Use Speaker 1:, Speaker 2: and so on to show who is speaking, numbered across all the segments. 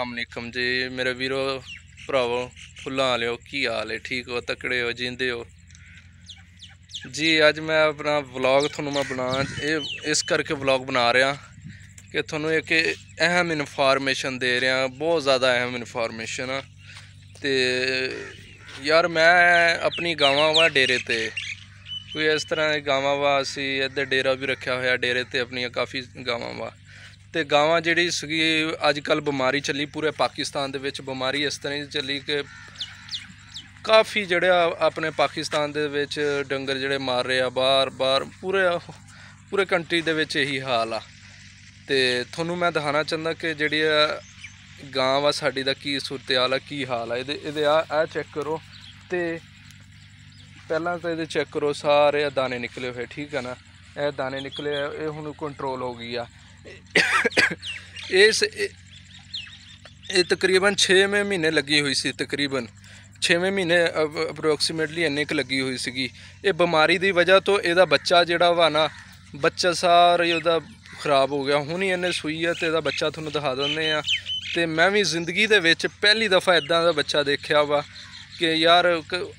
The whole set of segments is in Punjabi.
Speaker 1: ਅਸਲਾਮ ਅਲੈਕਮ ਜੀ ਮੇਰੇ ਵੀਰੋ ਭਰਾਵੋ ਫੁੱਲਾਂ ਵਾਲਿਓ ਕੀ ਹਾਲ ਹੈ ਠੀਕ ਹੋ ਤਕੜੇ ਹੋ ਜਿੰਦੇ ਹੋ ਜੀ ਅੱਜ ਮੈਂ ਆਪਣਾ ਵਲੌਗ ਤੁਹਾਨੂੰ ਮੈਂ ਬਣਾ ਇਹ ਇਸ ਕਰਕੇ ਵਲੌਗ ਬਣਾ ਰਿਹਾ ਕਿ ਤੁਹਾਨੂੰ ਇੱਕ ਅਹਿਮ ਇਨਫੋਰਮੇਸ਼ਨ ਦੇ ਰਿਹਾ ਬਹੁਤ ਜ਼ਿਆਦਾ ਅਹਿਮ ਇਨਫੋਰਮੇਸ਼ਨ ਆ ਤੇ ਯਾਰ ਮੈਂ ਆਪਣੀ ਗਾਵਾਂ ਵਾ ਡੇਰੇ ਤੇ ਕੋਈ ਇਸ ਤਰ੍ਹਾਂ ਗਾਵਾਂ ਵਾ ਅਸੀਂ ਇੱਧਰ ਡੇਰਾ ਵੀ ਰੱਖਿਆ ਹੋਇਆ ਡੇਰੇ ਤੇ ਆਪਣੀਆਂ ਕਾਫੀ ਗਾਵਾਂ ਵਾ ਤੇ ਗਾਵਾਂ ਜਿਹੜੀ ਸੀ ਅੱਜ ਕੱਲ ਬਿਮਾਰੀ ਚੱਲੀ ਪੂਰੇ ਪਾਕਿਸਤਾਨ ਦੇ ਵਿੱਚ ਬਿਮਾਰੀ ਇਸ ਤਰ੍ਹਾਂ ਹੀ ਚੱਲੀ ਕਿ ਕਾਫੀ ਜਿਹੜਾ ਆਪਣੇ ਪਾਕਿਸਤਾਨ ਦੇ ਵਿੱਚ ਡੰਗਰ ਜਿਹੜੇ ਮਾਰ ਰਹੇ ਆ ਬਾਰ ਪੂਰੇ ਪੂਰੇ ਕੰਟਰੀ ਦੇ ਵਿੱਚ ਇਹੀ ਹਾਲ ਆ ਤੇ ਤੁਹਾਨੂੰ ਮੈਂ ਦਿਖਾਣਾ ਚਾਹੁੰਦਾ ਕਿ ਜਿਹੜੀ ਗਾਂ ਵਾ ਸਾਡੀ ਦਾ ਕੀ ਸੂਰਤਿਆਲ ਆ ਕੀ ਹਾਲ ਆ ਇਹਦੇ ਇਹਦੇ ਆ ਆ ਚੈੱਕ ਕਰੋ ਤੇ ਪਹਿਲਾਂ ਤਾਂ ਇਹਦੇ ਚੈੱਕ ਕਰੋ ਸਾਰੇ ਦਾਣੇ ਨਿਕਲੇ ਹੋਏ ਠੀਕ ਆ ਨਾ ਇਹ ਦਾਣੇ ਨਿਕਲੇ ਇਹ ਹੁਣ ਕੰਟਰੋਲ ਹੋ ਗਈ ਆ ਇਸ ਇਹ ਤਕਰੀਬਨ 6ਵੇਂ ਮਹੀਨੇ ਲੱਗੀ ਹੋਈ ਸੀ ਤਕਰੀਬਨ 6ਵੇਂ ਮਹੀਨੇ ਅਪਰੋਕਸੀਮੇਟਲੀ ਇੰਨੇ ਕੁ ਲੱਗੀ ਹੋਈ ਸੀਗੀ ਇਹ ਬਿਮਾਰੀ ਦੀ ਵਜ੍ਹਾ ਤੋਂ ਇਹਦਾ ਬੱਚਾ ਜਿਹੜਾ ਵਾ ਨਾ ਬੱਚਾ ਸਾਰਾ ਇਹਦਾ ਖਰਾਬ ਹੋ ਗਿਆ ਹੁਣ ਹੀ ਇਹਨੇ ਸੂਈ ਹੈ ਤੇ ਇਹਦਾ ਬੱਚਾ ਤੁਹਾਨੂੰ ਦਿਖਾ ਦਿੰਦੇ ਆ ਤੇ ਮੈਂ ਵੀ ਜ਼ਿੰਦਗੀ ਦੇ ਵਿੱਚ ਪਹਿਲੀ ਦਫਾ ਇਦਾਂ ਦਾ ਬੱਚਾ ਦੇਖਿਆ ਵਾ ਕਿ ਯਾਰ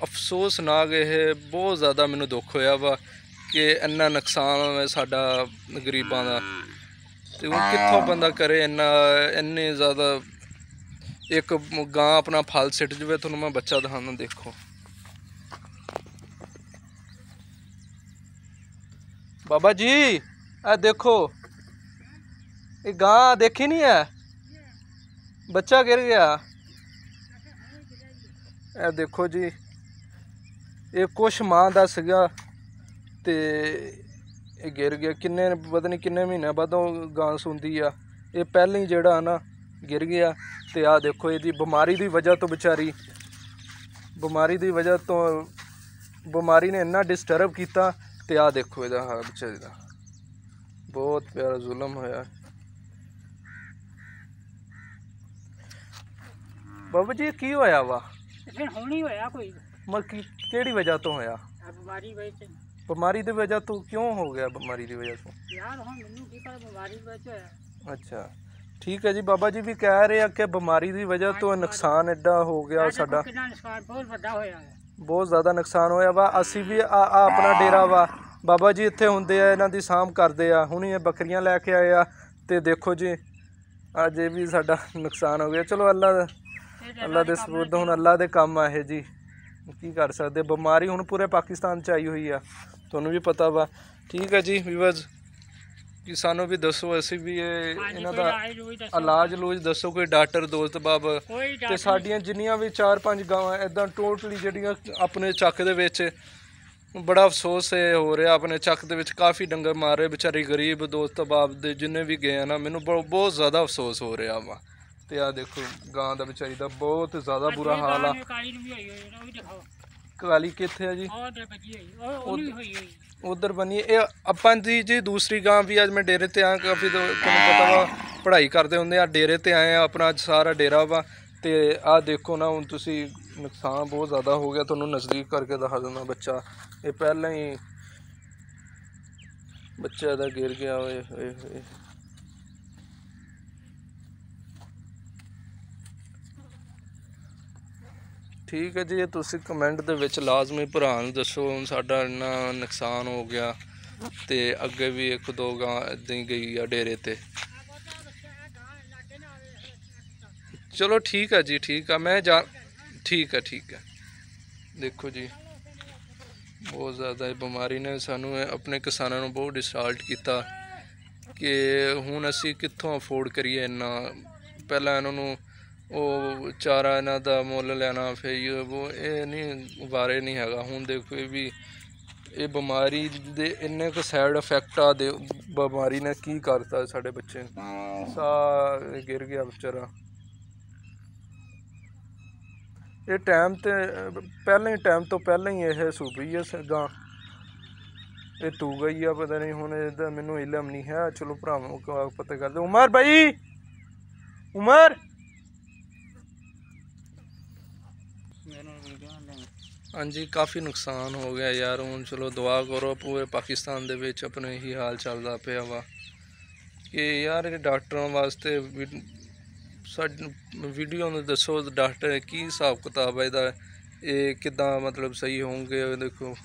Speaker 1: ਅਫਸੋਸਨਾਕ ਇਹ ਬਹੁਤ ਜ਼ਿਆਦਾ ਮੈਨੂੰ ਦੁੱਖ ਹੋਇਆ ਵਾ ਕਿ ਇੰਨਾ ਨੁਕਸਾਨ ਸਾਡਾ ਗਰੀਬਾਂ ਦਾ ਤੇ ਉਹ ਕਿੱਥੋਂ ਬੰਦਾ ਕਰੇ ਇੰਨਾ ਇੰਨੇ ਜ਼ਿਆਦਾ ਇੱਕ ਗਾਂ ਆਪਣਾ ਫਲ ਸਿੱਟ ਜਵੇ ਤੁਹਾਨੂੰ ਮੈਂ ਬੱਚਾ ਦਿਖਾਉਣਾ ਦੇਖੋ ਬਾਬਾ ਜੀ ਆ ਦੇਖੋ ਇਹ ਗਾਂ ਦੇਖੀ ਨਹੀਂ ਐ ਬੱਚਾ ਗਿਰ ਗਿਆ ਇਹ ਦੇਖੋ ਜੀ ਇਹ ਕੁਛ ਮਾਂ ਦਾ ਸੀਗਾ ਤੇ ਇਹ ਗਿਰ ਗਿਆ ਕਿੰਨੇ ਪਤਾ ਨਹੀਂ ਕਿੰਨੇ ਮਹੀਨੇ ਬਾਅਦ ਉਹ ਗਾਂ ਸੁੰਦੀ ਆ ਇਹ ਪਹਿਲਾਂ ਹੀ ਜਿਹੜਾ ਨਾ ਗਿਰ ਗਿਆ ਤੇ ਆ ਦੇਖੋ ਇਹਦੀ ਬਿਮਾਰੀ ਦੀ ਵਜ੍ਹਾ ਤੋਂ ਵਿਚਾਰੀ ਬਿਮਾਰੀ ਦੀ ਵਜ੍ਹਾ ਤੋਂ ਬਿਮਾਰੀ ਨੇ ਇੰਨਾ ਡਿਸਟਰਬ ਕੀਤਾ ਤੇ ਆ ਦੇਖੋ ਇਹਦਾ ਹਾਲ ਵਿਚਾਰੀ ਦਾ ਬਹੁਤ ਪਿਆਰਾ ਜ਼ੁਲਮ ਹੋਇਆ ਬਾਬਾ ਜੀ ਕੀ ਹੋਇਆ ਵਾ ਇਹ ਹੋਣੀ ਹੋਇਆ ਕੋਈ ਮਰ ਕਿਹੜੀ ਵਜ੍ਹਾ ਤੋਂ ਹੋਇਆ ਬਿਮਾਰੀ ਵਜ੍ਹਾ ਬਿਮਾਰੀ ਦੀ ਵਜ੍ਹਾ ਤੋਂ ਕਿਉਂ ਹੋ ਗਿਆ ਬਿਮਾਰੀ ਦੀ ਵਜ੍ਹਾ ਤੋਂ ਯਾਰ ਹਾਂ ਮੈਨੂੰ ਕੀ ਪਤਾ ਬਿਮਾਰੀ ਦੀ ਵਜ੍ਹਾ ਹੋਇਆ ਅੱਛਾ ਠੀਕ ਹੈ ਜੀ ਬਾਬਾ ਜੀ ਵੀ ਕਹਿ ਰਹੇ ਆ ਕਿ ਬਿਮਾਰੀ ਦੀ ਵਜ੍ਹਾ ਤੋਂ ਨੁਕਸਾਨ ਐਡਾ ਹੋ ਗਿਆ ਸਾਡਾ ਨੁਕਸਾਨ ਬਹੁਤ ਵੱਡਾ ਹੋਇਆ ਬਹੁਤ ਜ਼ਿਆਦਾ ਨੁਕਸਾਨ ਹੋਇਆ ਵਾ ਅਸੀਂ ਵੀ ਆ ਆਪਣਾ ਡੇਰਾ ਵਾ ਬਾਬਾ ਜੀ ਇੱਥੇ ਹੁੰਦੇ ਆ ਇਹਨਾਂ ਦੀ ਸਾਂਭ ਕਰਦੇ ਆ ਹੁਣ ਇਹ ਬੱਕਰੀਆਂ ਲੈ ਕੇ ਆਏ ਆ ਤੇ ਦੇਖੋ ਜੀ ਅੱਜ ਇਹ ਵੀ ਸਾਡਾ ਨੁਕਸਾਨ ਹੋ ਗਿਆ ਚਲੋ ਅੱਲਾ ਦਾ ਅੱਲਾ ਦੇ ਸਬੂਤ ਹੁਣ ਅੱਲਾ ਦੇ ਕੰਮ ਆ ਇਹ ਜੀ ਕੀ ਕਰ ਸਕਦੇ ਬਿਮਾਰੀ ਹੁਣ ਪੂਰੇ ਪਾਕਿਸਤਾਨ 'ਚ ਆਈ ਹੋਈ ਆ ਤੁਹਾਨੂੰ ਵੀ ਪਤਾ ਵਾ ਠੀਕ ਹੈ ਜੀ ਵੀਵਰਸ ਕਿ ਸਾਨੂੰ ਵੀ ਦੱਸੋ ਅਸੀਂ ਵੀ ਇਹ ਇਹਨਾਂ ਦਾ ਇਲਾਜ ਲੋਜ ਦੱਸੋ ਕੋਈ ਡਾਕਟਰ ਦੋਸਤ ਬਾਬ ਤੇ ਸਾਡੀਆਂ ਜਿੰਨੀਆਂ ਵੀ ਚਾਰ ਪੰਜ ਗਾਵਾਂ ਇਦਾਂ ਟੋਟਲੀ ਜਿਹੜੀਆਂ ਆਪਣੇ ਚੱਕ ਦੇ ਵਿੱਚ ਬੜਾ ਅਫਸੋਸ ਹੋ ਰਿਹਾ ਆਪਣੇ ਚੱਕ ਦੇ ਵਿੱਚ ਕਾਫੀ ਡੰਗਰ ਮਾਰ ਰਹੇ ਗਰੀਬ ਦੋਸਤ ਬਾਬ ਦੇ ਜਿੰਨੇ ਵੀ ਗਏ ਨਾ ਮੈਨੂੰ ਬਹੁਤ ਜ਼ਿਆਦਾ ਅਫਸੋਸ ਹੋ ਰਿਹਾ ਵਾ ਤੇ ਆ ਦੇਖੋ ਗਾਂ ਦਾ ਵਿਚਾਰੀ ਦਾ ਬਹੁਤ ਜ਼ਿਆਦਾ ਬੁਰਾ ਹਾਲ ਆ ਕਾਲੀ ਕਿੱਥੇ ਆ ਜੀ ਉਧਰ ਬਣੀ ਹੋਈ ਉਹ ਨਹੀਂ ਹੋਈ ਉਧਰ ਬਣੀ ਇਹ ਆਪਾਂ ਦੀ ਜੀ ਦੂਸਰੀ ਗਾਂ ਵੀ ਅੱਜ ਮੈਂ ਡੇਰੇ ਤੇ ਆ ਕਾਫੀ ਤੁਹਾਨੂੰ ਪਤਾ ਵਾ ਪੜ੍ਹਾਈ ਕਰਦੇ ਹੁੰਦੇ ਆ ਡੇਰੇ ਤੇ ਆਏ ਆ ਆਪਣਾ ਅੱਜ ਸਾਰਾ ਡੇਰਾ ਵਾ ਤੇ ਆ ਦੇਖੋ ਨਾ ਹੁਣ ਤੁਸੀਂ ਨੁਕਸਾਨ ਬਹੁਤ ਜ਼ਿਆਦਾ ਹੋ ਗਿਆ ਤੁਹਾਨੂੰ ਨਜ਼ਦੀਕ ਕਰਕੇ ਦਿਖਾ ਦਿੰਦਾ ਬੱਚਾ ਇਹ ਪਹਿਲਾਂ ਹੀ ਬੱਚਾ ਦਾ ਗਿਰ ਗਿਆ ਓਏ ਹੋਏ ਹੋਏ ਠੀਕ ਹੈ ਜੀ ਤੁਸੀਂ ਕਮੈਂਟ ਦੇ ਵਿੱਚ ਲਾਜ਼ਮੀ ਭਰਾ ਨੂੰ ਦੱਸੋ ਸਾਡਾ ਇੰਨਾ ਨੁਕਸਾਨ ਹੋ ਗਿਆ ਤੇ ਅੱਗੇ ਵੀ ਇੱਕ ਦੋ ਗਾਂ ਇਦਾਂ ਗਈ ਆ ਡੇਰੇ ਤੇ ਚਲੋ ਠੀਕ ਹੈ ਜੀ ਠੀਕ ਆ ਮੈਂ ਜਾ ਠੀਕ ਹੈ ਠੀਕ ਹੈ ਦੇਖੋ ਜੀ ਬਹੁਤ ਜ਼ਿਆਦਾ ਇਹ ਬਿਮਾਰੀ ਨੇ ਸਾਨੂੰ ਆਪਣੇ ਕਿਸਾਨਾਂ ਨੂੰ ਬਹੁਤ ਡਿਸਟਰਬ ਕੀਤਾ ਕਿ ਹੁਣ ਅਸੀਂ ਕਿੱਥੋਂ ਅਫੋਰਡ ਕਰੀਏ ਇੰਨਾ ਪਹਿਲਾਂ ਇਹਨਾਂ ਨੂੰ ਉਹ ਚਾਰਾ ਇਹਨਾਂ ਦਾ ਮੁੱਲ ਲੈਣਾ ਫਿਰ ਉਹ ਇਹ ਨਹੀਂ ਬਾਰੇ ਨਹੀਂ ਹੈਗਾ ਹੁਣ ਦੇਖੋ ਇਹ ਵੀ ਇਹ ਬਿਮਾਰੀ ਦੇ ਇੰਨੇ ਕੁ ਸਾਈਡ ਇਫੈਕਟ ਆ ਦੇ ਬਿਮਾਰੀ ਨੇ ਕੀ ਕਰਤਾ ਸਾਡੇ ਬੱਚੇ ਸਾ ਗਿਰ ਗਿਆ ਵਿਚਾਰਾ ਇਹ ਟਾਈਮ ਤੇ ਪਹਿਲੇ ਟਾਈਮ ਤੋਂ ਪਹਿਲਾਂ ਹੀ ਇਹ ਸੂਬੀ ਹੈ ਸਗਾ ਇਹ ਤੂ ਗਈ ਆ ਪਤਾ ਨਹੀਂ ਹੁਣ ਇਹਦਾ ਮੈਨੂੰ ਇਲਮ ਨਹੀਂ ਹੈ ਚਲੋ ਭਰਾਵਾਂ ਪਤਾ ਕਰਦੇ ਉਮਰ ਭਾਈ ਉਮਰ ਹਾਂਜੀ ਕਾਫੀ ਨੁਕਸਾਨ ਹੋ ਗਿਆ ਯਾਰ ਹੁਣ ਚਲੋ ਦੁਆ ਕਰੋ ਪੂਰੇ ਪਾਕਿਸਤਾਨ ਦੇ ਵਿੱਚ ਆਪਣੇ ਹੀ ਹਾਲ ਚੱਲਦਾ ਪਿਆ ਵਾ ਕਿ ਯਾਰ ਇਹ ਡਾਕਟਰਾਂ ਵਾਸਤੇ ਵੀਡੀਓ ਨੂੰ ਦੱਸੋ ਡਾਕਟਰ ਕੀ ਹਿਸਾਬ ਕਿਤਾਬ ਹੈ ਇਹਦਾ ਇਹ ਕਿਦਾਂ ਮਤਲਬ ਸਹੀ ਹੋਣਗੇ ਦੇਖੋ